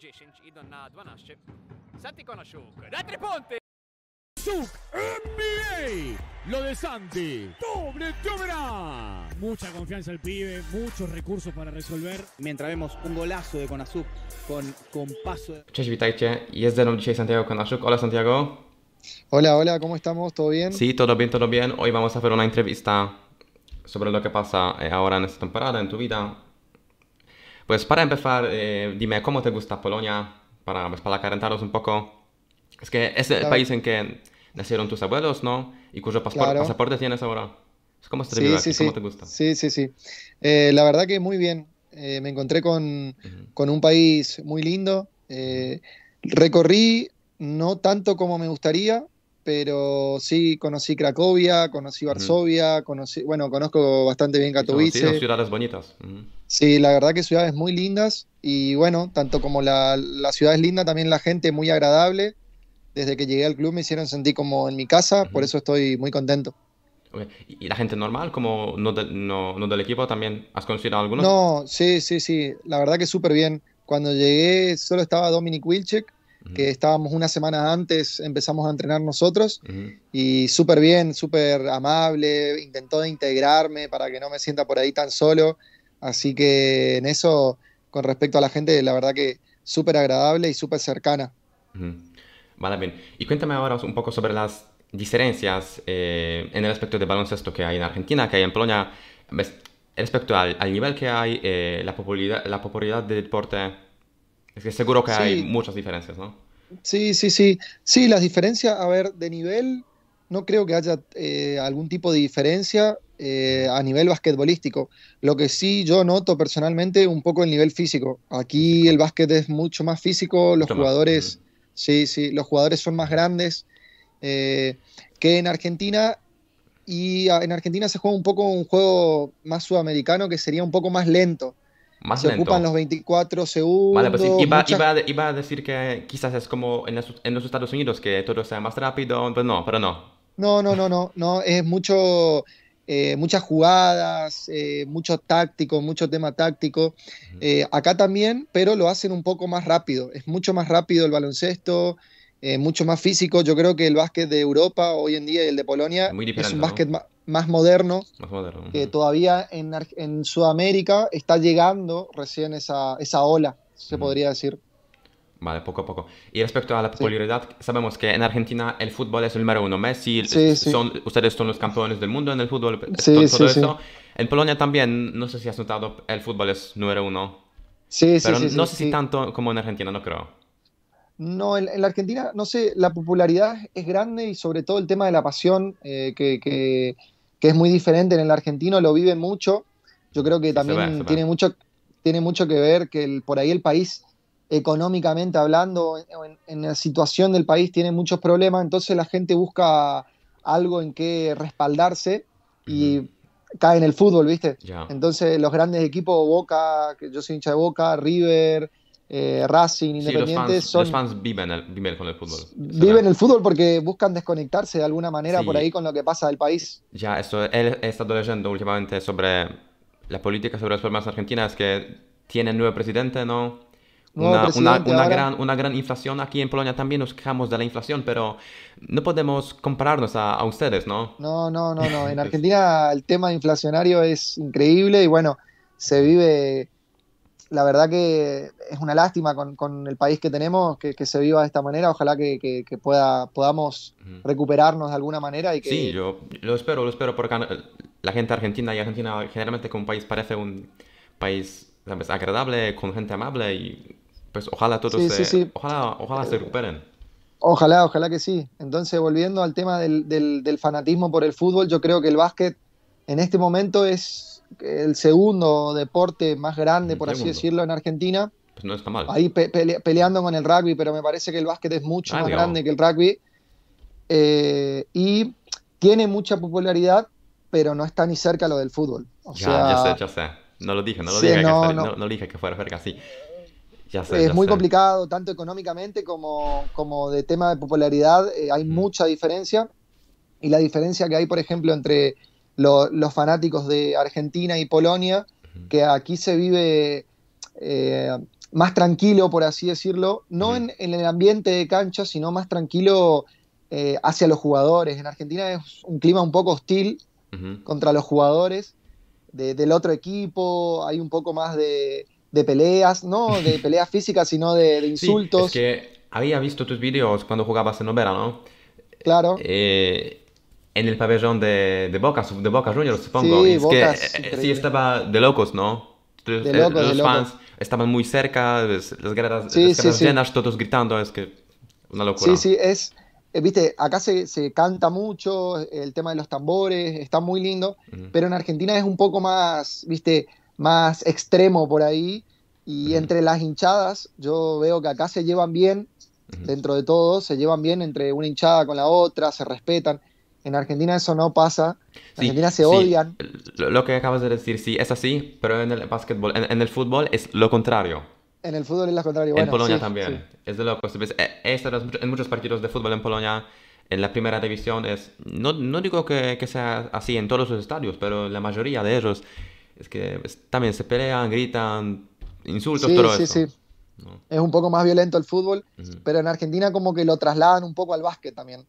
10 idą na 12. Santi Konosiuk, la triponte ponte! Suk NBA. Lo de Santi. Doble doble Mucha confianza el pibe, muchos recursos para resolver. Mientras vemos un golazo de Konasuk con, con paso. Cześć, witajcie. Jest ze mną Santiago Konasuk. Hola Santiago. Hola, hola, ¿cómo estamos? ¿Todo bien? Sí, todo bien, todo bien. Hoy vamos a hacer una entrevista sobre lo que pasa eh, ahora en esta temporada en tu vida pues para empezar, eh, dime, ¿cómo te gusta Polonia? Para, pues, para calentaros un poco. Es que es el país en que nacieron tus abuelos, ¿no? Y cuyo pasaporte tienes ahora. Este ¿Cómo, sí, sí, ¿Cómo te gusta? Sí, sí, sí. Eh, la verdad que muy bien. Eh, me encontré con, un país muy lindo. recorrí no tanto como me gustaría, pero sí conocí Cracovia, conocí Varsovia, conocí, bueno, conozco bastante bien Katowice. Sí, ciudades bonitas. Sí, la verdad que ciudades muy lindas y bueno, tanto como la, la, ciudad es linda, también la gente muy agradable. Desde que llegué al club me hicieron sentir como en mi casa, por eso estoy muy contento. ¿Y la gente normal, como no, del equipo también? ¿Has considerado algunos? No, sí, sí, sí. La verdad que súper bien. Cuando llegué solo estaba Dominic Wilczek, que estábamos una semana antes, empezamos a entrenar nosotros y súper bien, súper amable, intentó de integrarme para que no me sienta por ahí tan solo. Así que en eso, con respecto a la gente, la verdad que súper agradable y súper cercana. Vale, bien. Y cuéntame ahora un poco sobre las diferencias eh, en el aspecto de baloncesto que hay en Argentina, que hay en Polonia, respecto al, nivel que hay, eh, la, popularidad, la popularidad del deporte es que seguro que hay muchas diferencias, ¿no? Sí, sí, sí. Sí, las diferencias, a ver, de nivel, no creo que haya eh, algún tipo de diferencia eh, a nivel basquetbolístico. Lo que sí yo noto personalmente un poco el nivel físico. Aquí el básquet es mucho más físico, los jugadores, sí, sí, los jugadores son más grandes eh, que en Argentina. Y ah, en Argentina se juega un poco un juego más sudamericano que sería un poco más lento se ocupan los 24 segundos. Vale, pues iba, iba, iba, a decir que quizás es como en los, en los Estados Unidos, que todo sea más rápido, pero pues no, pero no. No, no, no, no, no, es mucho, eh, muchas jugadas, eh, mucho táctico, mucho tema táctico. Eh, acá también, pero lo hacen un poco más rápido, es mucho más rápido el baloncesto, eh, mucho más físico. Yo creo que el básquet de Europa hoy en día y el de Polonia es un básquet más, moderno, que todavía en, en, Sudamérica está llegando recién esa, esa ola, se podría decir. Vale, poco a poco. Y respecto a la popularidad, sabemos que en Argentina el fútbol es el número uno. Messi, ustedes son los campeones del mundo en el fútbol. Eh, todo, eso. En Polonia también, no sé si has notado, el fútbol es número uno. Sí, Pero no sé si tanto como en Argentina, no creo. No, en, la Argentina, no sé, la popularidad es grande y sobre todo el tema de la pasión, eh, que, es muy diferente en el argentino, lo vive mucho. Yo creo que también tiene, mucho, tiene mucho que ver que por ahí el país, económicamente hablando, en, la situación del país, tiene muchos problemas, entonces la gente busca algo en que respaldarse y cae en el fútbol, ¿viste? Entonces los grandes equipos, Boca, que yo soy hincha de Boca, River, eh, Racing, Independiente, sí, los fans, viven el, con el fútbol. Viven el fútbol porque buscan desconectarse de alguna manera por ahí con lo que pasa del país. Ya, eso, él, he estado leyendo últimamente sobre la política sobre las formas argentinas que tiene nuevo presidente, ¿no? Una, gran, una, gran, inflación. Aquí en Polonia también nos quejamos de la inflación, pero no podemos compararnos a, a ustedes, ¿no? No, no, no, no. En Argentina el tema inflacionario es increíble y bueno, se vive la verdad que es una lástima con, el país que tenemos que, se viva de esta manera. Ojalá que, pueda, podamos recuperarnos de alguna manera. Y Sí, yo lo espero, lo espero, porque la gente argentina y Argentina generalmente como país parece un país agradable, con gente amable y pues ojalá todos se, Ojalá, ojalá se recuperen. Ojalá, ojalá que sí. Entonces, volviendo al tema del, del fanatismo por el fútbol, yo creo que el básquet en este momento es el segundo deporte más grande, por así decirlo, en Argentina. Pues no está mal. Ahí peleando con el rugby, pero me parece que el básquet es mucho ah, más grande que el rugby. Eh, y tiene mucha popularidad, pero no está ni cerca lo del fútbol. ya, sé, ya sé. No lo dije, no lo dije, que, fuera cerca así. Ya sé, es muy complicado, tanto económicamente como, como de tema de popularidad. Eh, hay mm. mucha diferencia. Y la diferencia que hay, por ejemplo, entre los fanáticos de Argentina y Polonia, que aquí se vive eh, más tranquilo, por así decirlo, no en, el ambiente de cancha, sino más tranquilo eh, hacia los jugadores. En Argentina es un clima un poco hostil contra los jugadores del otro equipo, hay un poco más de, peleas, no de peleas físicas, sino de, insultos. es que había visto tus vídeos cuando jugabas en Obera, ¿no? Claro. Eh, en el pabellón de, Boca, de Boca Juniors, supongo. Sí, Boca eh, sí estaba de locos, ¿no? Eh, de locos, los fans estaban muy cerca, las gradas, llenas, todos gritando, es que una locura. Sí, sí, es, eh, viste, acá se, se, canta mucho, el tema de los tambores, está muy lindo, pero en Argentina es un poco más, viste, más extremo por ahí. Y entre las hinchadas, yo veo que acá se llevan bien, dentro de todo, se llevan bien entre una hinchada con la otra, se respetan. En Argentina eso no pasa. En Argentina se odian. Lo que acabas de decir, sí, es así, pero en el básquetbol, en, el fútbol es lo contrario. En el fútbol es lo contrario. en Polonia también. Es de e, este en muchos partidos de fútbol en Polonia, en la primera división, es. No, no digo que, sea así en todos los estadios, pero la mayoría de ellos es que también se pelean, gritan, insultos, todo sí, Sí, sí. Es un poco más violento el fútbol, pero en Argentina como que lo trasladan un poco al básquet también.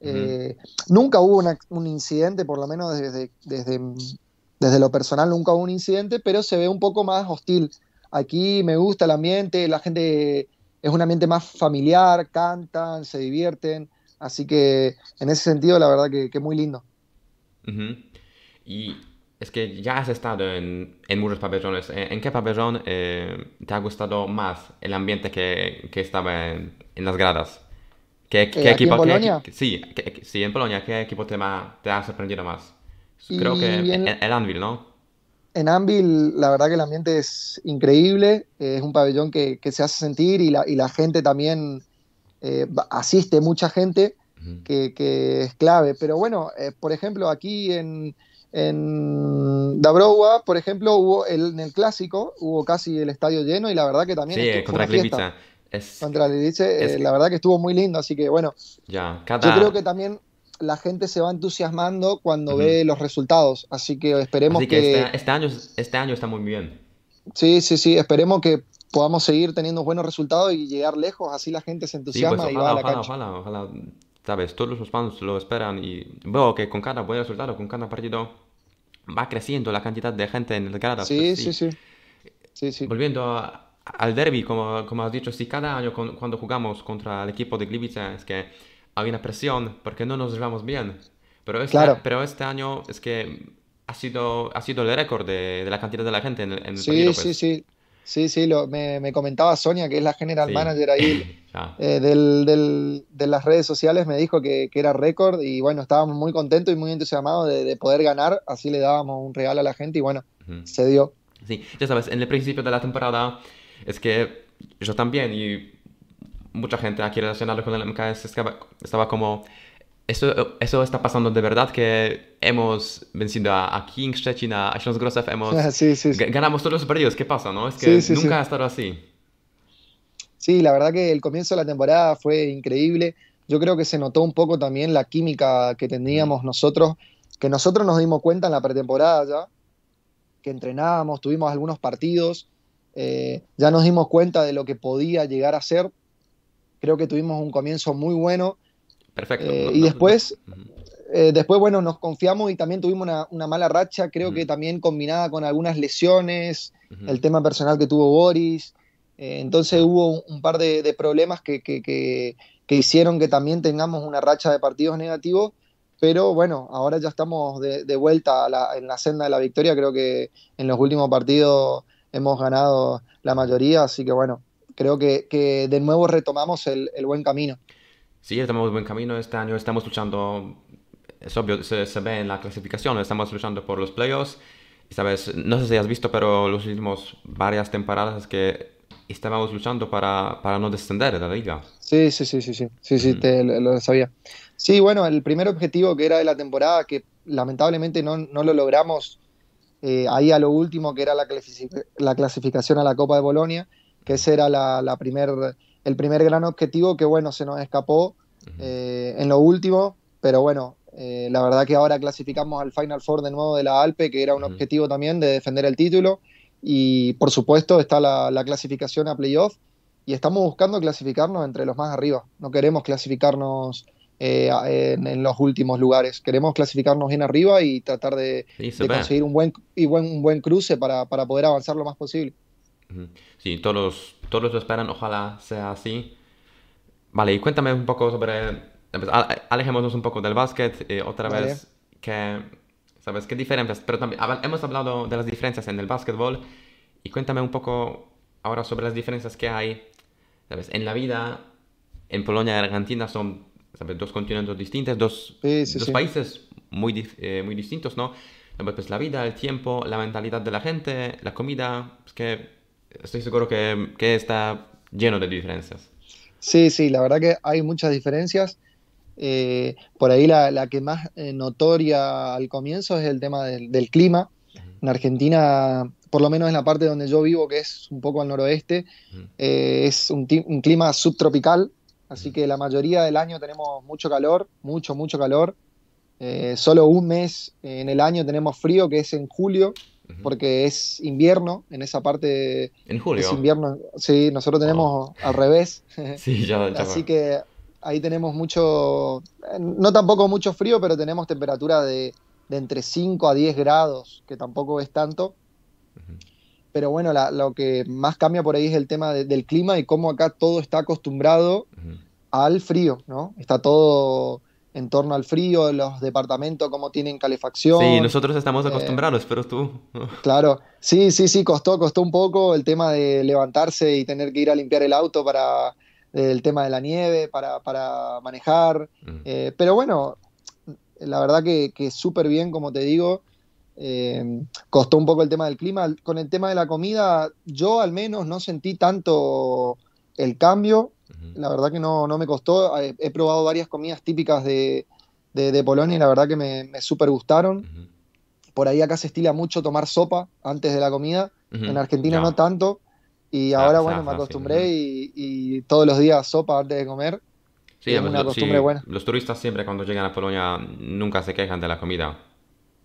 Eh, nunca hubo un incidente, por lo menos desde, desde, lo personal, nunca hubo un incidente, pero se ve un poco más hostil. Aquí me gusta el ambiente, la gente es un ambiente más familiar, cantan, se divierten, así que en ese sentido la verdad que, que muy lindo. Y es que ya has estado en, en muchos pabellones. ¿En qué pabellón eh, te ha gustado más el ambiente que, estaba en las gradas? ¿Qué, eh, equipo, en Polonia? sí, sí, en Polonia, ¿qué equipo te, te ha sorprendido más? Creo que el, Anvil, ¿no? En Anvil, la verdad que el ambiente es increíble, es un pabellón que, que se hace sentir y la, y la gente también eh, asiste, mucha gente, que, que, es clave. Pero bueno, eh, por ejemplo, aquí en, en Dabrowa, por ejemplo, hubo en el clásico, hubo casi el estadio lleno y la verdad que también... Sí, contra contra le eh, la verdad que estuvo muy lindo, así que bueno. Ya, Yo creo que también la gente se va entusiasmando cuando ve los resultados, así que esperemos que... Este, este, año, este año está muy bien. Sí, sí, sí, esperemos que podamos seguir teniendo buenos resultados y llegar lejos, así la gente se pues, entusiasma y va a la cancha. Ojalá, ojalá, sabes, todos los fans lo esperan y veo que con cada buen resultado, con cada partido, va creciendo la cantidad de gente en el grada. Pues sí, sí, sí, sí. sí. Volviendo a, al derby, como, como has dicho, sí, cada año cuando jugamos contra el equipo de Gliwice es que hay una presión porque no nos llevamos bien. Pero este, este año es que ha sido, ha sido el récord de, la cantidad de la gente en, el pues. sí, Sí, sí, sí, sí, me, comentaba Sonia, que es la general manager ahí eh, de las redes sociales, me dijo que, que era récord y bueno, estábamos muy contentos y muy entusiasmados de, poder ganar, así le dábamos un regalo a la gente y bueno, se dio. Sí, ya sabes, en el principio de la temporada es que yo también y mucha gente aquí relacionada con el MKS estaba, como, eso, eso está pasando de verdad, que hemos vencido a, a King Shechin, a Shons hemos ganamos todos los partidos, ¿qué pasa? no? Es que nunca ha estado así. Sí, la verdad que el comienzo de la temporada fue increíble. Yo creo que se notó un poco también la química que teníamos mm. nosotros, que nosotros nos dimos cuenta en la pretemporada ya, que entrenábamos, tuvimos algunos partidos, eh, ya nos dimos cuenta de lo que podía llegar a ser. Creo que tuvimos un comienzo muy bueno. Perfecto. Eh, y después, eh, después, bueno, nos confiamos y también tuvimos una, mala racha, creo que también combinada con algunas lesiones, el tema personal que tuvo Boris. entonces hubo un, par de, problemas que, que, hicieron que también tengamos una racha de partidos negativos. Pero bueno, ahora ya estamos de, vuelta en la senda de la victoria. Creo que en los últimos partidos hemos ganado la mayoría, así que bueno, creo que, de nuevo retomamos el, buen camino. Sí, retomamos buen camino este año, estamos luchando, es obvio, se, ve en la clasificación, estamos luchando por los playoffs. sabes, no sé si has visto, pero los últimos varias temporadas que estábamos luchando para, no descender de la liga. Sí, sí, sí, sí, sí, sí, sí mm. lo sabía. Sí, bueno, el primer objetivo que era de la temporada, que lamentablemente no, no lo logramos eh, ahí a lo último que era la, clasificación a la Copa de Bolonia, que ese era la, primer, el primer gran objetivo que bueno, se nos escapó eh, en lo último, pero bueno, eh, la verdad que ahora clasificamos al Final Four de nuevo de la Alpe, que era un objetivo también de defender el título, y por supuesto está la, la clasificación a playoff, y estamos buscando clasificarnos entre los más arriba, no queremos clasificarnos eh, en, los últimos lugares. Queremos clasificarnos bien arriba y tratar de, conseguir un buen, y buen, un buen cruce para, para, poder avanzar lo más posible. Sí, todos, todos lo esperan, ojalá sea así. Vale, y cuéntame un poco sobre... alejémonos un poco del básquet, eh, otra vez, que, ¿sabes qué diferencias? Pero también hemos hablado de las diferencias en el básquetbol y cuéntame un poco ahora sobre las diferencias que hay, ¿sabes? En la vida, en Polonia y Argentina son ¿sabes? Dos continentes distintos, dos, dos países muy, eh, muy distintos, ¿no? Pues, pues, la vida, el tiempo, la mentalidad de la gente, la comida, pues que estoy seguro que, que está lleno de diferencias. Sí, sí, la verdad que hay muchas diferencias. Eh, por ahí la, la que más eh, notoria al comienzo es el tema del, clima. En Argentina, por lo menos en la parte donde yo vivo, que es un poco al noroeste, es un, un, clima subtropical, así que la mayoría del año tenemos mucho calor, mucho, mucho calor. Eh, solo un mes en el año tenemos frío, que es en julio, porque es invierno en esa parte. En julio. Es invierno, sí, nosotros tenemos ah. al revés. sí, ya, Así que ahí tenemos mucho, no tampoco mucho frío, pero tenemos temperatura de, entre 5 a 10 grados, que tampoco es tanto pero bueno, lo que más cambia por ahí es el tema del clima y cómo acá todo está acostumbrado al frío, ¿no? Está todo en torno al frío, los departamentos, cómo tienen calefacción. Sí, nosotros estamos eh, acostumbrados, pero tú. claro, sí, sí, sí, costó, costó un poco el tema de levantarse y tener que ir a limpiar el auto para el tema de la nieve, para, para manejar. Eh, pero bueno, la verdad que, que súper bien, como te digo. Eh, costó un poco el tema del clima. Con el tema de la comida, yo al menos no sentí tanto el cambio. La verdad que no, me costó. Eh, he, probado varias comidas típicas de, Polonia y la verdad que me, me super gustaron. Por ahí acá se estila mucho tomar sopa antes de la comida. En Argentina no tanto. Y ahora, bueno, me acostumbré y, todos los días sopa antes de comer. Sí, es una costumbre buena. Los turistas siempre cuando llegan a Polonia nunca se quejan de la comida.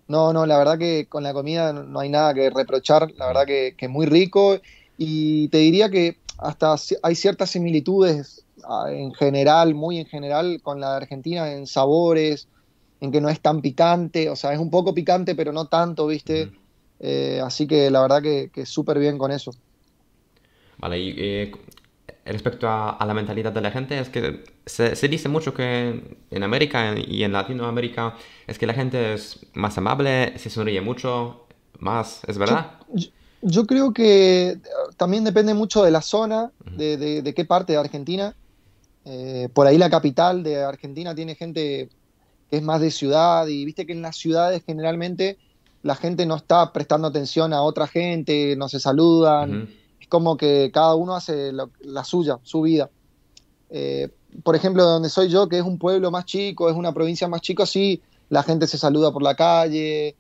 No, no, la verdad que con la comida no hay nada que reprochar, la verdad que, es muy rico y te diría que hasta hay ciertas similitudes ah, en general, muy en general, con la de Argentina en sabores, en que no es tan picante, o sea, es un poco picante, pero no tanto, ¿viste? Eh, así que la verdad que, es súper bien con eso. Vale, y eh, respecto a, la mentalidad de la gente es que se, se, dice mucho que en América y en Latinoamérica es que la gente es más amable, se sonríe mucho, más, ¿es verdad? Yo, creo que eh, también depende mucho de la zona, de, qué parte de Argentina. Eh, por ahí la capital de Argentina tiene gente que es más de ciudad y viste que en las ciudades generalmente la gente no está prestando atención a otra gente, no se saludan como que cada uno hace la suya, su vida. Eh, por ejemplo, donde soy yo, que es un pueblo más chico, es una provincia más chica, sí, la gente se saluda por la calle,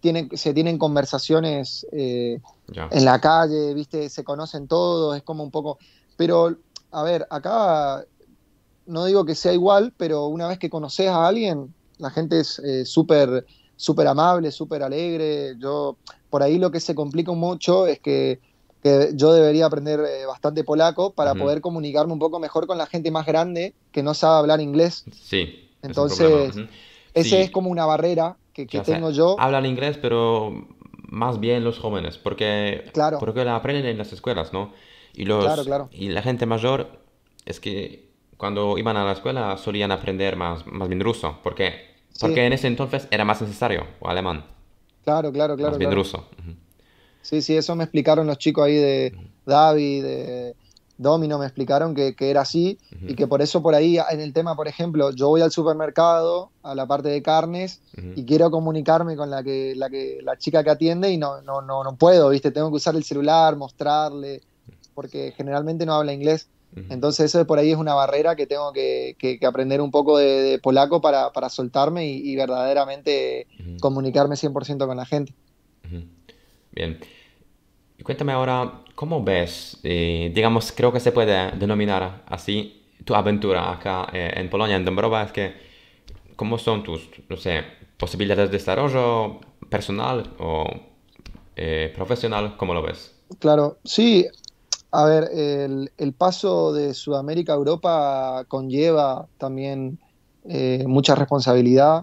tienen, se tienen conversaciones eh, en la calle, viste, se conocen todos, es como un poco... Pero, a ver, acá no digo que sea igual, pero una vez que conoces a alguien, la gente es eh, súper súper amable, súper alegre. Yo, por ahí lo que se complica mucho es que que yo debería aprender eh, bastante polaco para poder comunicarme un poco mejor con la gente más grande que no sabe hablar inglés. Sí. Entonces, ese es como una barrera que, tengo yo. Hablan inglés, pero más bien los jóvenes, porque, claro. porque la aprenden en las escuelas, ¿no? Y, los, y la gente mayor es que cuando iban a la escuela solían aprender más, más bien ruso, porque, porque en ese entonces era más necesario, o alemán. Claro, claro, claro. Más bien ruso. Sí, sí, eso me explicaron los chicos ahí de David, de Domino, me explicaron que, era así y que por eso por ahí, en el tema, por ejemplo, yo voy al supermercado, a la parte de carnes, y quiero comunicarme con la que, la que, la chica que atiende y no, no, no, no puedo, viste, tengo que usar el celular, mostrarle, porque generalmente no habla inglés. Entonces eso por ahí es una barrera que tengo que, aprender un poco de, polaco para, soltarme y, y verdaderamente comunicarme 100% con la gente. Bien. Y cuéntame ahora, ¿cómo ves, eh, digamos, creo que se puede denominar así tu aventura acá eh, en Polonia, en Dąbrowa? Es que, ¿cómo son tus, no sé, posibilidades de desarrollo personal o eh, profesional? ¿Cómo lo ves? Claro, sí. A ver, el, el paso de Sudamérica a Europa conlleva también mucha responsabilidad,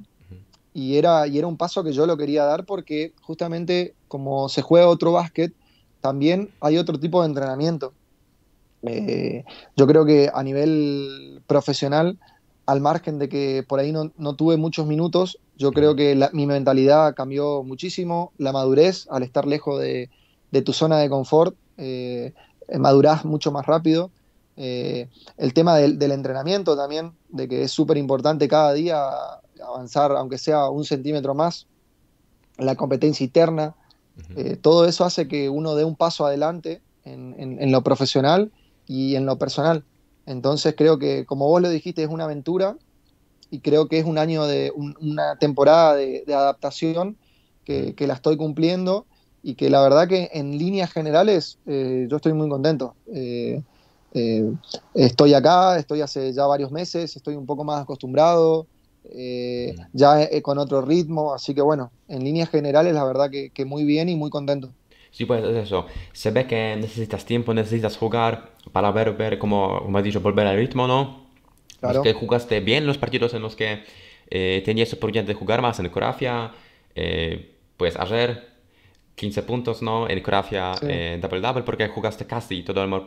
y era, y era un paso que yo lo quería dar porque justamente como se juega otro básquet, también hay otro tipo de entrenamiento. Eh, yo creo que a nivel profesional, al margen de que por ahí no, tuve muchos minutos, yo creo que mi mentalidad cambió muchísimo, la madurez al estar lejos de, tu zona de confort, maduras eh, eh, madurás mucho más rápido. el tema del, del, entrenamiento también, de que es súper importante cada día avanzar, aunque sea un centímetro más, la competencia interna, eh, todo eso hace que uno dé un paso adelante en, lo profesional y en lo personal. Entonces creo que, como vos lo dijiste, es una aventura y creo que es un año de una temporada de, adaptación que, la estoy cumpliendo y que la verdad que en líneas generales eh, yo estoy muy contento. Eh, estoy acá, estoy hace ya varios meses, estoy un poco más acostumbrado, eh, ya eh, con otro ritmo, así que bueno, en líneas generales la verdad que, muy bien y muy contento. Sí, pues es eso, se ve que necesitas tiempo, necesitas jugar para ver, ver como, como he dicho, volver al ritmo, ¿no? Claro. Es que jugaste bien los partidos en los que eh, tenías oportunidad de jugar más en Croacia, eh, pues ayer 15 puntos, ¿no? En Croacia sí. eh, double double porque jugaste casi todo el,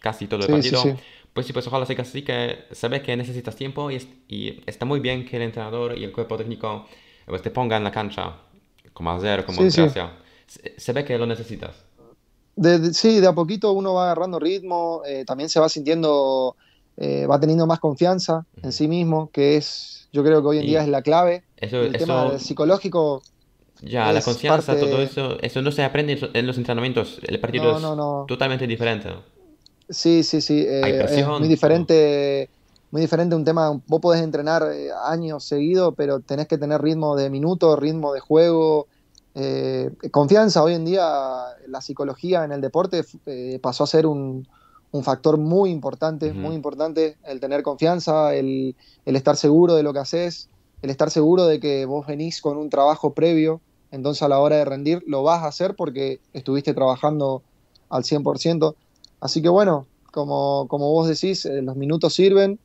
casi todo el sí, Sí, pues sí, pues ojalá sigas así, que sabes que necesitas tiempo y, está muy bien que el entrenador y el cuerpo técnico pues, te ponga en la cancha, como hacer, como sí, gracia. Se, ve que lo necesitas. sí, de a poquito uno va agarrando ritmo, eh, también se va sintiendo, eh, va teniendo más confianza en sí mismo, que es, yo creo que hoy en día es la clave. Eso, el tema psicológico ya, la confianza, todo eso, eso no se aprende en los entrenamientos. El partido es totalmente diferente. Sí, sí, sí. Eh, es muy diferente. Muy diferente un tema, vos podés entrenar eh, años seguido, pero tenés que tener ritmo de minutos, ritmo de juego, eh, confianza. Hoy en día la psicología en el deporte pasó a ser un, factor muy importante, muy importante, el tener confianza, el, el, estar seguro de lo que haces, el estar seguro de que vos venís con un trabajo previo, entonces a la hora de rendir lo vas a hacer porque estuviste trabajando al 100%. Así que bueno, como, vos decís, eh, los minutos sirven.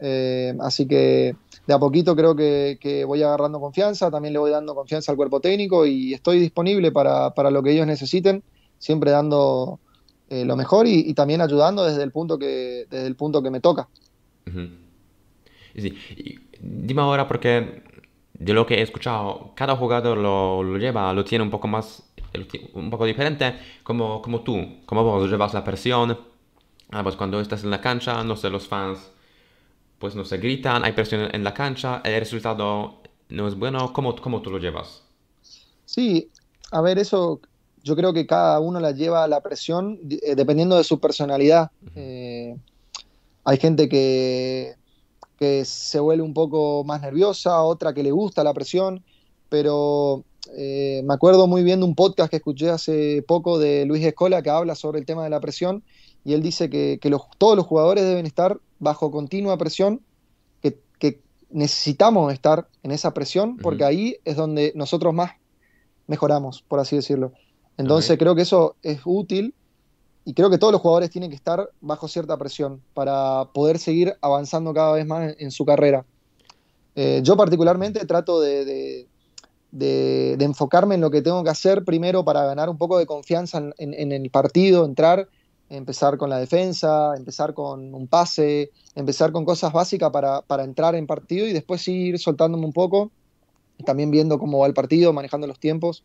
Eh, así que de a poquito creo que, voy agarrando confianza, también le voy dando confianza al cuerpo técnico y estoy disponible para, lo que ellos necesiten, siempre dando eh, lo mejor y, también ayudando desde el punto que, desde el punto que me toca. dime ahora porque de lo que he escuchado, cada jugador lo lleva, lo tiene un poco más un poco diferente, como, como tú, como vos llevas la presión, ah, pues cuando estás en la cancha, no sé, los fans, pues no se gritan, hay presión en la cancha, el resultado no es bueno, ¿cómo, tú lo llevas? Sí, a ver, eso yo creo que cada uno la lleva la presión eh, dependiendo de su personalidad. Eh, hay gente que, que se vuelve un poco más nerviosa, otra que le gusta la presión, pero eh, me acuerdo muy bien de un podcast que escuché hace poco de Luis Escola que habla sobre el tema de la presión y él dice que, todos los jugadores deben estar bajo continua presión, que, necesitamos estar en esa presión porque ahí es donde nosotros más mejoramos, por así decirlo. Entonces creo que eso es útil y creo que todos los jugadores tienen que estar bajo cierta presión para poder seguir avanzando cada vez más en, su carrera. Eh, yo particularmente trato de de, enfocarme en lo que tengo que hacer primero para ganar un poco de confianza en, el partido, entrar, empezar con la defensa, empezar con un pase, empezar con cosas básicas para, entrar en partido y después ir soltándome un poco, también viendo cómo va el partido, manejando los tiempos.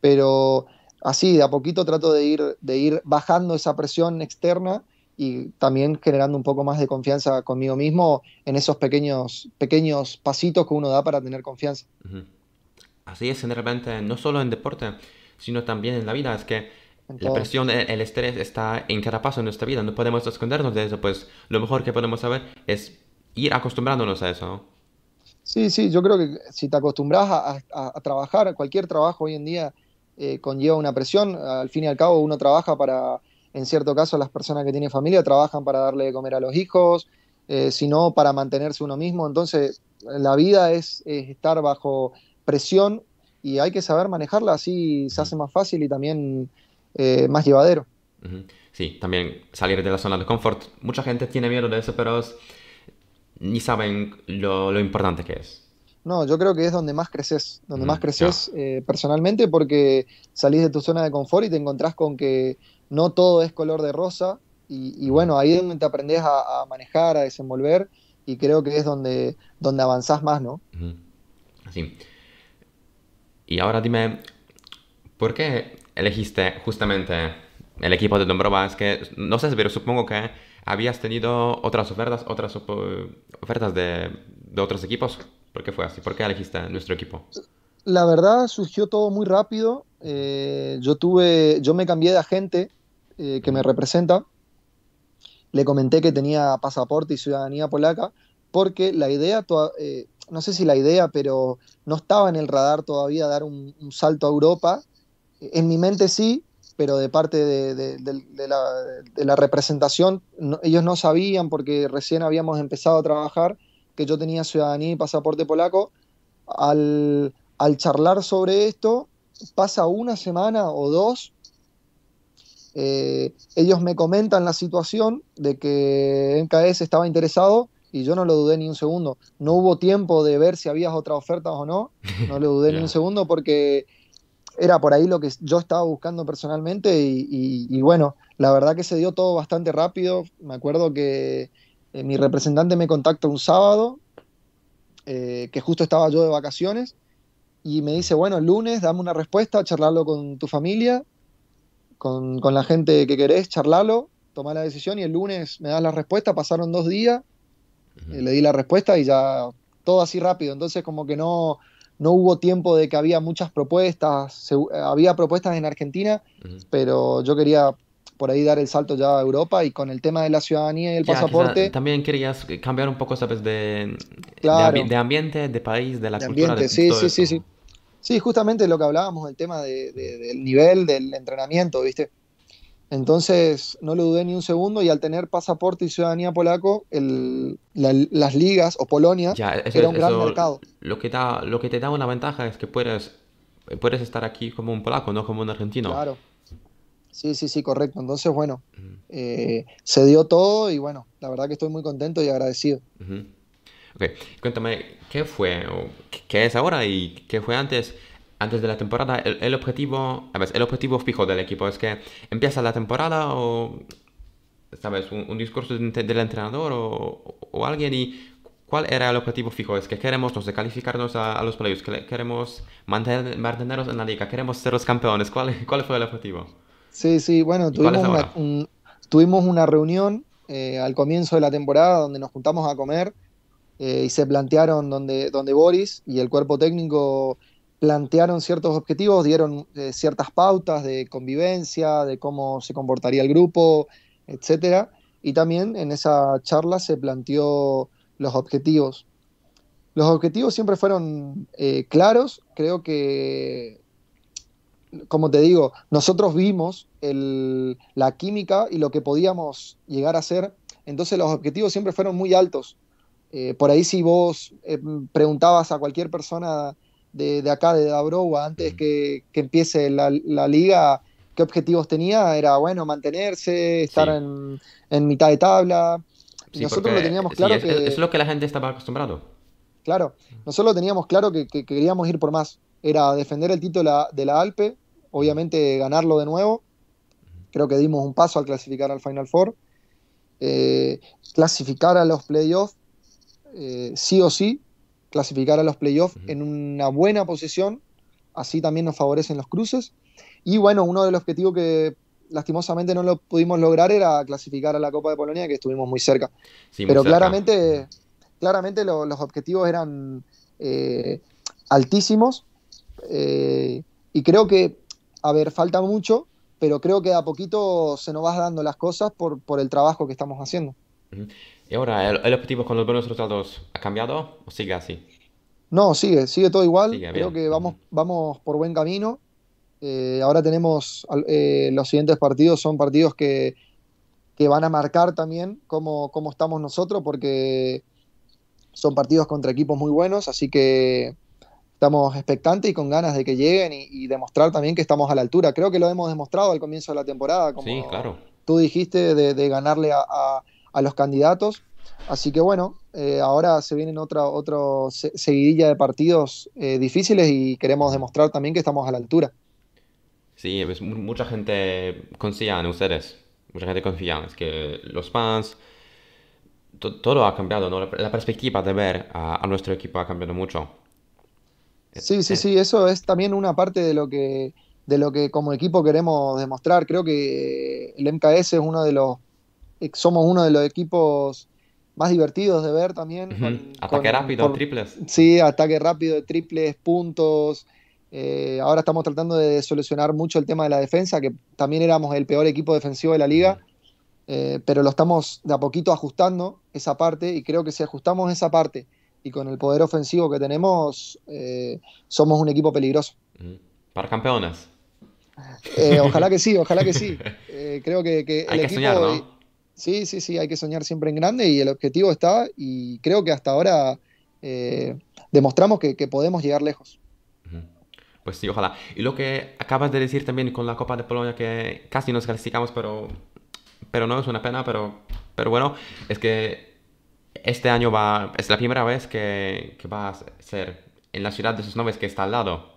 Pero así, de a poquito trato de ir, de ir bajando esa presión externa y también generando un poco más de confianza conmigo mismo en esos pequeños, pequeños pasitos que uno da para tener confianza así es repente no solo en deporte, sino también en la vida. Es que la presión, el, estrés está en cada paso de nuestra vida. No podemos escondernos de eso. Pues lo mejor que podemos saber es ir acostumbrándonos a eso. Sí, sí, yo creo que si te acostumbras a, trabajar, cualquier trabajo hoy en día eh, conlleva una presión. Al fin y al cabo, uno trabaja para, en cierto caso, las personas que tienen familia trabajan para darle de comer a los hijos, eh, sino para mantenerse uno mismo. Entonces, la vida es estar bajo presión y hay que saber manejarla, así se hace más fácil y también eh, más llevadero. Sí, también salir de la zona de confort. Mucha gente tiene miedo de eso, pero ni saben lo, importante que es. No, yo creo que es donde más creces, donde más creces eh, personalmente porque salís de tu zona de confort y te encontrás con que no todo es color de rosa y, bueno, ahí es donde te aprendes a, manejar, a desenvolver y creo que es donde, donde avanzás más, ¿no? así y ahora dime, ¿por qué elegiste justamente el equipo de Es Que no sé, pero supongo que habías tenido otras ofertas, otras ofertas de, otros equipos. ¿Por qué fue así? ¿Por qué elegiste nuestro equipo? La verdad surgió todo muy rápido. Eh, yo tuve, yo me cambié de agente eh, que me representa. Le comenté que tenía pasaporte y ciudadanía polaca, porque la idea, eh, no sé si la idea, pero no estaba en el radar todavía dar un, salto a Europa. En mi mente sí, pero de parte de, la, representación, ellos no sabían porque recién habíamos empezado a trabajar que yo tenía ciudadanía y pasaporte polaco. Al, charlar sobre esto, pasa una semana o dos, eh, ellos me comentan la situación de que MKS estaba interesado y yo no lo dudé ni un segundo. No hubo tiempo de ver si había otras ofertas o no, no lo dudé ni un segundo porque era por ahí lo que yo estaba buscando personalmente y, bueno, la verdad que se dio todo bastante rápido. Me acuerdo que eh, mi representante me contacta un sábado, eh, que justo estaba yo de vacaciones, y me dice, bueno, el lunes dame una respuesta, charlarlo con tu familia, con, con la gente que querés, charlarlo, tomar la decisión y el lunes me das la respuesta. Pasaron dos días eh, le di la respuesta y ya todo así rápido. Entonces como que no, no hubo tiempo de que había muchas propuestas. Eh, había propuestas en Argentina, pero yo quería por ahí dar el salto ya a Europa y con el tema de la ciudadanía y el pasaporte. También querías cambiar un poco, ¿sabes? De, de, ambiente, de país, de la cultura. Ambiente, sí, sí, sí, sí. Sí, justamente lo que hablábamos, el tema de, del nivel del entrenamiento, ¿viste? Entonces no lo dudé ni un segundo y al tener pasaporte y ciudadanía polaco, el, las ligas o Polonia era un gran mercado. Lo que, lo que te da una ventaja es que puedes, puedes estar aquí como un polaco, no como un argentino. Claro. Sí, sí, sí, correcto. Entonces, bueno, eh, se dio todo y bueno, la verdad que estoy muy contento y agradecido. Ok, cuéntame, ¿qué fue, qué es ahora y qué fue antes antes de la temporada, el, objetivo, el objetivo fijo del equipo es que empieza la temporada o, ¿sabes? Un, discurso del entrenador o, alguien y ¿cuál era el objetivo fijo? Es que queremos, no calificarnos a, los playoffs, queremos mantener, mantenernos en la liga, queremos ser los campeones. ¿Cuál, cuál fue el objetivo? Sí, sí, bueno, tuvimos una, reunión eh, al comienzo de la temporada donde nos juntamos a comer eh, y se plantearon donde, donde Boris y el cuerpo técnico plantearon ciertos objetivos, dieron eh, ciertas pautas de convivencia, de cómo se comportaría el grupo, etcétera. Y también en esa charla se planteó los objetivos. Los objetivos siempre fueron eh, claros. Creo que, como te digo, nosotros vimos el, la química y lo que podíamos llegar a hacer, Entonces los objetivos siempre fueron muy altos. Eh, por ahí si vos preguntabas a cualquier persona de, acá, de Dabrowa, antes mm. que, que empiece la, liga, qué objetivos tenía, era, bueno, mantenerse, estar en, mitad de tabla. nosotros lo teníamos claro es, que... Es lo que la gente estaba acostumbrado. Claro, nosotros lo teníamos claro que, queríamos ir por más. Era defender el título de la Alpe, obviamente ganarlo de nuevo. Creo que dimos un paso al clasificar al Final Four. Eh, clasificar a los playoffs, eh, sí o sí, clasificar a los playoffs en una buena posición, así también nos favorecen los cruces. Y bueno, uno de los objetivos que lastimosamente no lo pudimos lograr era clasificar a la Copa de Polonia, que estuvimos muy cerca. Pero claramente, claramente los objetivos eran eh, altísimos. Eh, y creo que, a ver, falta mucho, pero creo que a poquito se nos vas dando las cosas por, por el trabajo que estamos haciendo. Y ahora, ¿el, objetivo con los buenos resultados ha cambiado o sigue así? No, sigue, sigue todo igual. Creo que vamos, vamos por buen camino. Eh, ahora tenemos eh, los siguientes partidos, son partidos que, van a marcar también cómo, cómo, estamos nosotros, porque son partidos contra equipos muy buenos, así que estamos expectantes y con ganas de que lleguen y, demostrar también que estamos a la altura. Creo que lo hemos demostrado al comienzo de la temporada, sí, claro. tú dijiste, de, ganarle a a los candidatos. Así que bueno, eh, ahora se vienen otra, seguidilla de partidos eh, difíciles y queremos demostrar también que estamos a la altura. Sí, pues, mucha gente confía en ustedes, mucha gente confía, en que los fans, todo ha cambiado, la, perspectiva de ver a, nuestro equipo ha cambiado mucho. Sí, sí, sí, eso es también una parte de lo que, de lo que como equipo queremos demostrar. Creo que el MKS es uno de los eh, somos uno de los equipos más divertidos de ver también. ataque rápido, triples. Sí, ataque rápido, triples, puntos. Eh, ahora estamos tratando de solucionar mucho el tema de la defensa, que también éramos el peor equipo defensivo de la liga, eh, pero lo estamos de a poquito ajustando esa parte y creo que si ajustamos esa parte y con el poder ofensivo que tenemos, somos un equipo peligroso. Para campeones. ojalá que sí, ojalá que sí. creo que, Sí, sí, sí, hay que soñar siempre en grande y el objetivo está y creo que hasta ahora eh, demostramos que, podemos llegar lejos. Pues sí, ojalá. Y lo que acabas de decir también con la Copa de Polonia, que casi nos clasificamos, pero, pero no es una pena, pero, pero bueno, es que este año va, es la primera vez que, que va a ser en la ciudad de sus noves que está al lado.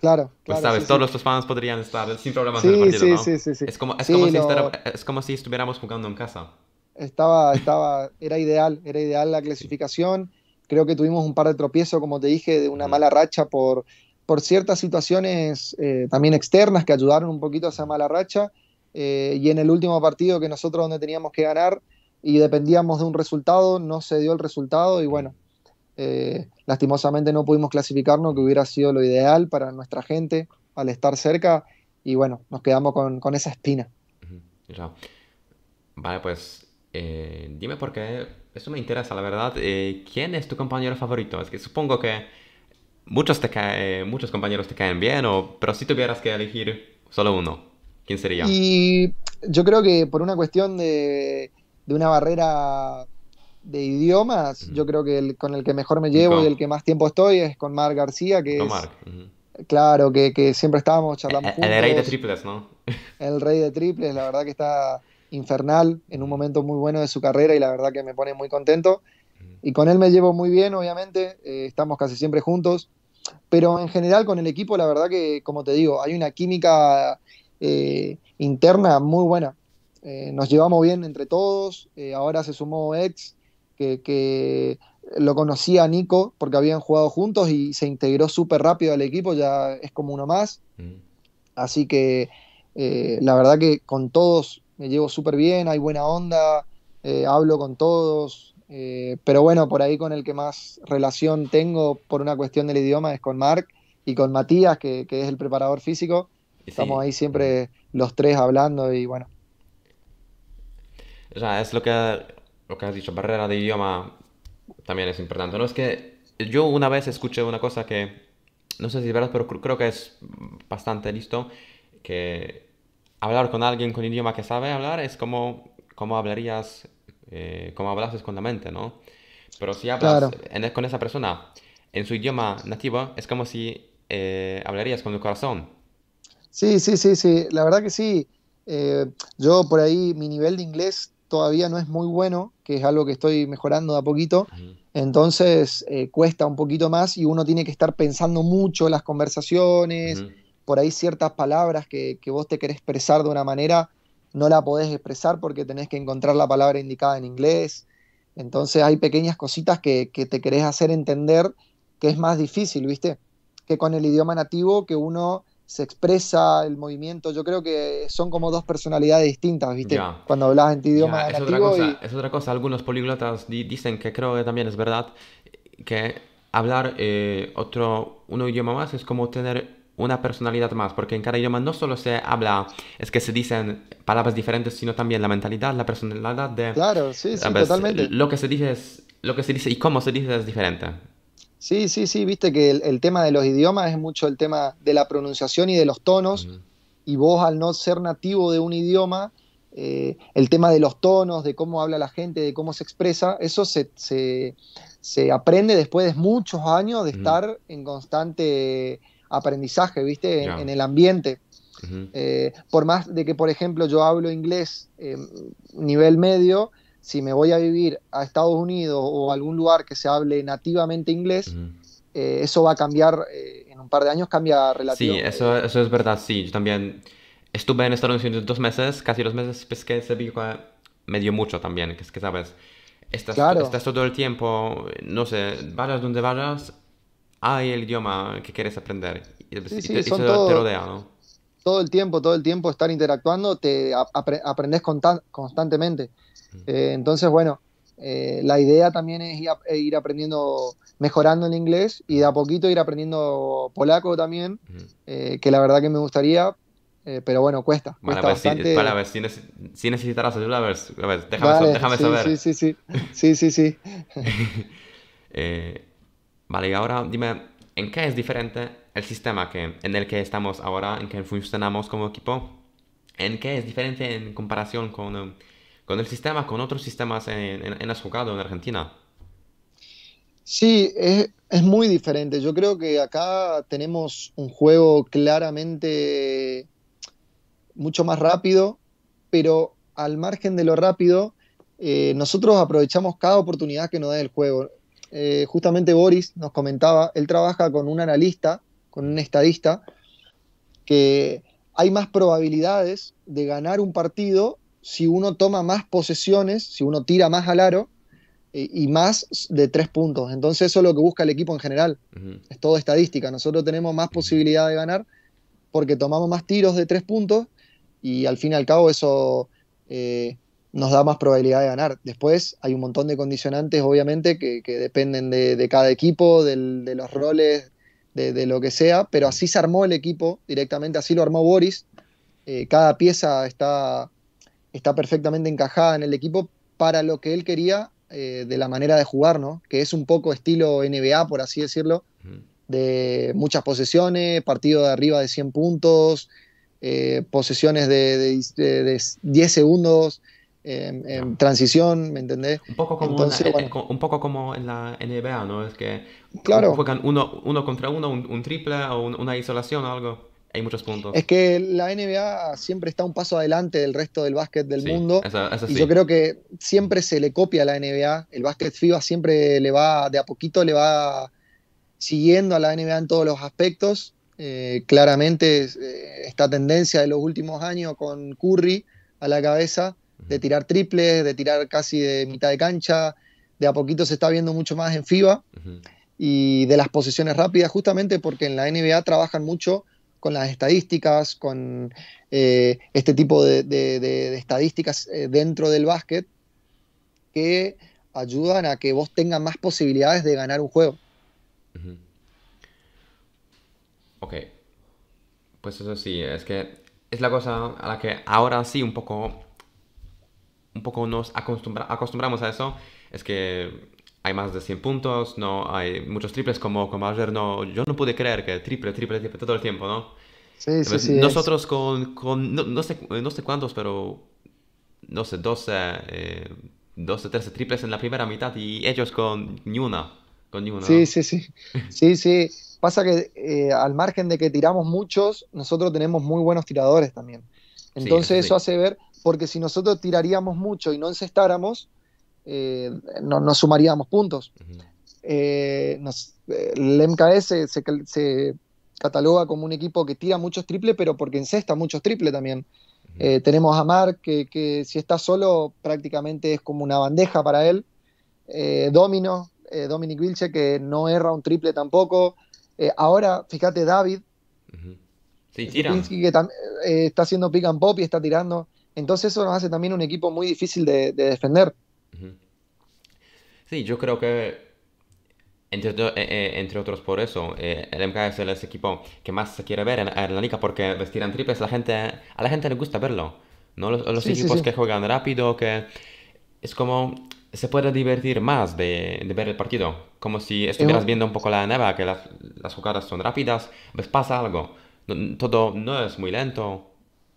Claro, Pues sabes, todos los nuestros fans podrían estar sin problemas en el partido, Sí, sí, sí, Es como, si, estuviéramos jugando en casa. Estaba, estaba, era ideal, era ideal la clasificación. Creo que tuvimos un par de tropiezos, como te dije, de una mala racha por, por ciertas situaciones eh, también externas que ayudaron un poquito a esa mala racha. Eh, y en el último partido que nosotros donde teníamos que ganar y dependíamos de un resultado, no se dio el resultado y bueno, eh, lastimosamente no pudimos clasificarnos, que hubiera sido lo ideal para nuestra gente al estar cerca. Y bueno, nos quedamos con, esa espina. Vale, pues eh, dime por qué. Eso me interesa, la verdad. Eh, ¿Quién es tu compañero favorito? Es que supongo que muchos, te muchos compañeros te caen bien, o, pero si tuvieras que elegir solo uno, ¿quién sería? Y yo creo que por una cuestión de, de una barrera de idiomas, yo creo que con el que mejor me llevo y el que más tiempo estoy es con Marc García, que es... Claro, que, siempre estábamos charlando juntos. El rey de triples, ¿no? El rey de triples, la verdad que está infernal, en un momento muy bueno de su carrera y la verdad que me pone muy contento. Y con él me llevo muy bien, obviamente, eh, estamos casi siempre juntos, pero en general con el equipo, la verdad que, como te digo, hay una química eh, interna muy buena. Eh, nos llevamos bien entre todos, ahora se sumó Ex, que, lo conocía a Nico porque habían jugado juntos y se integró súper rápido al equipo, ya es como uno más. Mm. Así que eh, la verdad que con todos me llevo súper bien, hay buena onda, eh, hablo con todos, eh, pero bueno, por ahí con el que más relación tengo por una cuestión del idioma es con Marc y con Matías, que, es el preparador físico. Estamos ahí siempre los tres hablando y bueno. es lo que lo que has dicho, barrera de idioma también es importante. No es que yo una vez escuché una cosa que, no sé si es verdad, pero creo que es bastante listo, que hablar con alguien con idioma que sabe hablar es como, como hablarías, eh, como hablas con la mente, ¿no? Pero si hablas e, con esa persona en su idioma nativo, es como si eh, hablarías con el corazón. Sí, sí, sí, sí, la verdad que sí. Eh, yo por ahí mi nivel de inglés todavía no es muy bueno, que es algo que estoy mejorando de a poquito, entonces eh, cuesta un poquito más y uno tiene que estar pensando mucho las conversaciones, por ahí ciertas palabras que, que, vos te querés expresar de una manera, no la podés expresar porque tenés que encontrar la palabra indicada en inglés, entonces hay pequeñas cositas que, que te querés hacer entender que es más difícil, ¿viste? Que con el idioma nativo que uno se expresa el movimiento. Yo creo que son como dos personalidades distintas, ¿viste? Cuando hablas en tu idioma yeah. es otra cosa, Es otra cosa. Algunos políglotas dicen que creo que también es verdad que hablar eh, otro, un idioma más es como tener una personalidad más, porque en cada idioma no solo se habla, es que se dicen palabras diferentes, sino también la mentalidad, la personalidad de... Claro, sí, sí, totalmente. Lo que se dice es, lo que se dice y cómo se dice es diferente. Sí, sí, sí, viste que el, tema de los idiomas es mucho el tema de la pronunciación y de los tonos, y vos al no ser nativo de un idioma, eh, el tema de los tonos, de cómo habla la gente, de cómo se expresa, eso se, se, aprende después de muchos años de estar en constante aprendizaje, viste, en, el ambiente. Eh, por más de que, por ejemplo, yo hablo inglés eh, nivel medio, si me voy a vivir a Estados Unidos o a algún lugar que se hable nativamente inglés, eh, eso va a cambiar, eh, en un par de años cambia relativamente. Sí, eso, es verdad, sí, yo también estuve en Estados Unidos dos meses, casi dos meses, es pues que se me dio mucho también, que es que sabes, estás, estás todo el tiempo, no sé, vayas donde vayas, hay el idioma que quieres aprender, y, eso pues, te rodea, ¿no? todo el tiempo, todo el tiempo estar interactuando, te aprendes constantemente. Eh, entonces, bueno, eh, la idea también es e ir, aprendiendo, mejorando en inglés y de a poquito ir aprendiendo polaco también, eh, que la verdad que me gustaría, pero bueno, cuesta. cuesta si, ver si, ayuda, a ver, déjame, saber. Sí, sí, sí, sí, sí, sí. vale, y ahora dime, ¿en qué es diferente el sistema que, en el que estamos ahora, en que funcionamos como equipo, en qué es diferente en comparación con, um, con el sistema, con otros sistemas en, en, en jugado en Argentina. Sí, es, es, muy diferente. Yo creo que acá tenemos un juego claramente mucho más rápido, pero al margen de lo rápido, eh, nosotros aprovechamos cada oportunidad que nos da el juego. Eh, justamente Boris nos comentaba, él trabaja con un analista con un estadista, que hay más probabilidades de ganar un partido si uno toma más posesiones, si uno tira más al aro eh, y más de tres puntos. Entonces eso es lo que busca el equipo en general. Es todo estadística. Nosotros tenemos más posibilidad de ganar porque tomamos más tiros de tres puntos y al fin y al cabo eso eh, nos da más probabilidad de ganar. Después hay un montón de condicionantes, obviamente, que, dependen de, cada equipo, de los roles de, lo que sea, pero así se armó el equipo directamente, así lo armó Boris. Eh, cada pieza está, está perfectamente encajada en el equipo para lo que él quería eh, de la manera de jugar, ¿no? Que es un poco estilo NBA, por así decirlo, de muchas posesiones, partido de arriba de 100 puntos, eh, posesiones de, de 10 segundos en transición, ¿me entendés? Un poco como, un poco como en la NBA, ¿no? Es que claro. juegan uno, uno contra uno, un, triple o una isolación o algo. Hay muchos puntos. Es que la NBA siempre está un paso adelante del resto del básquet del mundo. Y yo creo que siempre se le copia a la NBA. El básquet FIBA siempre le va, de a poquito le va siguiendo a la NBA en todos los aspectos. Eh, claramente eh, esta tendencia de los últimos años con Curry a la cabeza de tirar triples, de tirar casi de mitad de cancha. De a poquito se está viendo mucho más en FIBA y de las posiciones rápidas, justamente porque en la NBA trabajan mucho con las estadísticas, con eh, este tipo de, estadísticas eh, dentro del básquet que ayudan a que vos tengas más posibilidades de ganar un juego. Ok. Pues eso sí, es que es la cosa a la que ahora sí un poco un poco nos acostumbramos a eso, es que hay más de 100 puntos, no hay muchos triples como, como ayer, no, yo no pude creer que triple, triple, triple todo el tiempo, ¿no? Sí, sí, Nosotros con, no, sé, cuántos, pero no sé, 12, 12, 13 triples en la primera mitad y ellos con ni una. sí, sí, sí. sí, sí. Pasa que eh, al margen de que tiramos muchos, nosotros tenemos muy buenos tiradores también. Entonces eso, hace ver porque si nosotros tiraríamos mucho y no encestáramos, eh, no, sumaríamos puntos. Eh, eh, el MKS se, cataloga como un equipo que tira muchos triples, pero porque encesta muchos triples también. tenemos a Mark, que, si está solo prácticamente es como una bandeja para él. Domino, Dominic wilche que no erra un triple tampoco. ahora, fíjate, David, Sí, que está haciendo pick and pop y está tirando. Entonces eso nos hace también un equipo muy difícil de, defender. Sí, yo creo que, entre, eh, eh, otros por eso, eh, el MKS es el equipo que más se quiere ver en, la liga porque vestir en triples la gente, a la gente le gusta verlo. ¿no? Los, equipos que juegan rápido, que es como se puede divertir más de, ver el partido. Como si estuvieras viendo un poco la neva, que las, jugadas son rápidas, pues pasa algo. todo no es muy lento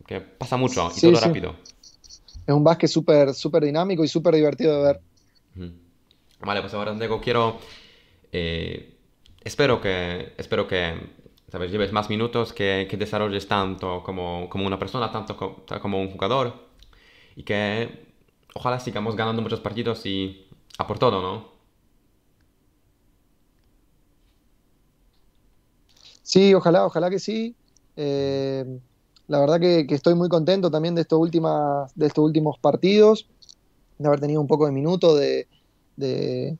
que pasa mucho y todo rápido. Es un básquet súper dinámico y súper divertido de ver. Vale, pues ahora Diego quiero... Eh, espero que, espero que lleves más minutos, que, desarrolles tanto como, una persona, tanto como, un jugador y que ojalá sigamos ganando muchos partidos y a por todo, ¿no? Sí, ojalá, ojalá que sí. Eh, la verdad que, estoy muy contento también de estos, de estos últimos partidos, de haber tenido un poco de minuto, de, de,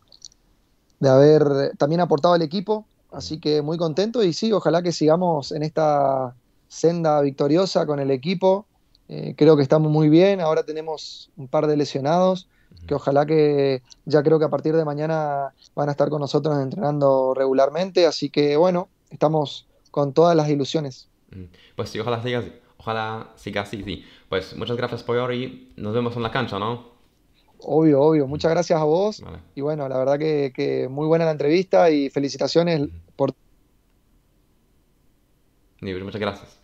haber también aportado al equipo. Así que muy contento y sí, ojalá que sigamos en esta senda victoriosa con el equipo. Eh, creo que estamos muy bien. Ahora tenemos un par de lesionados que ojalá que ya creo que a partir de mañana van a estar con nosotros entrenando regularmente. Así que bueno, estamos con todas las ilusiones. Mm. Pues sí, ojalá siga así. Ojalá siga así, sí. Pues muchas gracias por y nos vemos en la cancha, ¿no? Obvio, obvio. Muchas gracias a vos. Y bueno, la verdad que, que, muy buena la entrevista y felicitaciones mm. por... Muchas gracias.